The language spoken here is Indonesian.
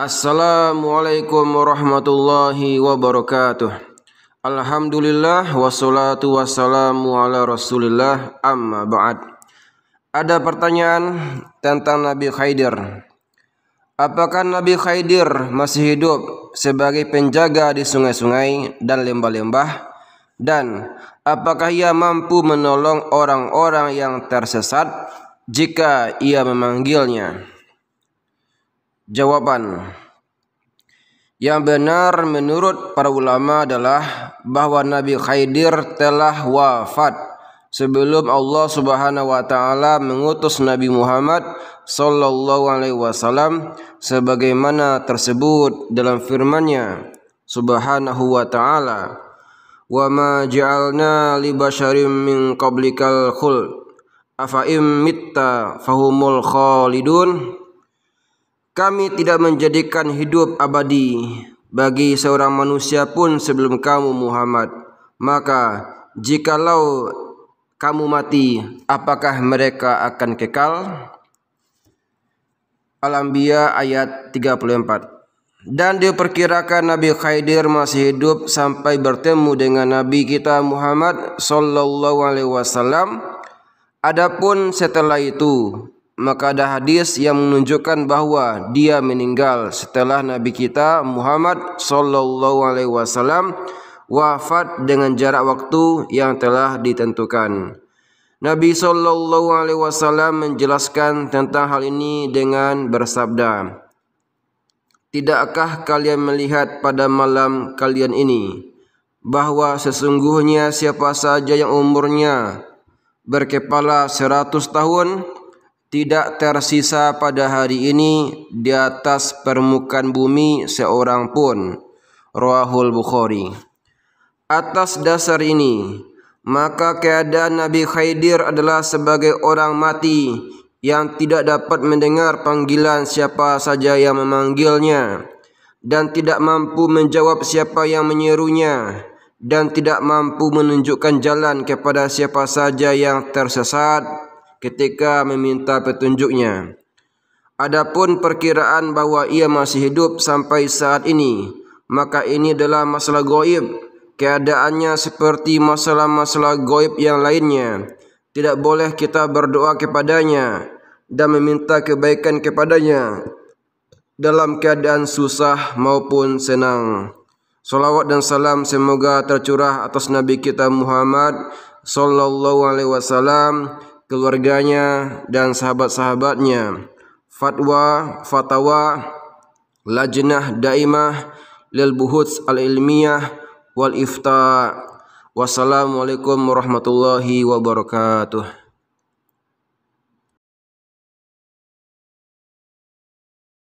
Assalamualaikum warahmatullahi wabarakatuh Alhamdulillah wassalatu wassalamu ala rasulillah amma ba'd Ada pertanyaan tentang Nabi Khaidir Apakah Nabi Khaidir masih hidup sebagai penjaga di sungai-sungai dan lembah-lembah? Dan apakah ia mampu menolong orang-orang yang tersesat jika ia memanggilnya? Jawaban yang benar menurut para ulama adalah bahwa Nabi Khidir telah wafat sebelum Allah Subhanahu wa taala mengutus Nabi Muhammad sallallahu alaihi wasallam sebagaimana tersebut dalam firman-Nya Subhanahu wa taala wa ma ja'alna li basharim min qablikal khul afa im mitta fahumul khalidun kami tidak menjadikan hidup abadi bagi seorang manusia pun sebelum kamu Muhammad. Maka jikalau kamu mati, apakah mereka akan kekal? Al-Anbiya ayat 34. Dan diperkirakan Nabi Khaidir masih hidup sampai bertemu dengan Nabi kita Muhammad sallallahu alaihi wasallam. Adapun setelah itu, maka ada hadis yang menunjukkan bahwa dia meninggal setelah Nabi kita Muhammad Sallallahu Alaihi Wasallam wafat dengan jarak waktu yang telah ditentukan. Nabi Sallallahu Alaihi Wasallam menjelaskan tentang hal ini dengan bersabda, Tidakkah kalian melihat pada malam kalian ini bahwa sesungguhnya siapa saja yang umurnya berkepala seratus tahun, tidak tersisa pada hari ini di atas permukaan bumi seorang pun. Ruahul Bukhari. Atas dasar ini, maka keadaan Nabi Khaidir adalah sebagai orang mati yang tidak dapat mendengar panggilan siapa saja yang memanggilnya dan tidak mampu menjawab siapa yang menyerunya dan tidak mampu menunjukkan jalan kepada siapa saja yang tersesat ketika meminta petunjuknya. Adapun perkiraan bahwa ia masih hidup sampai saat ini, maka ini adalah masalah goib. Keadaannya seperti masalah-masalah goib yang lainnya. Tidak boleh kita berdoa kepadanya dan meminta kebaikan kepadanya dalam keadaan susah maupun senang. Salawat dan salam semoga tercurah atas Nabi kita Muhammad sallallahu alaihi wasallam keluarganya dan sahabat-sahabatnya. Fatwa, fatwa, lajnah daimah lil buhuts al ilmiyah wal ifta. Wassalamualaikum warahmatullahi wabarakatuh.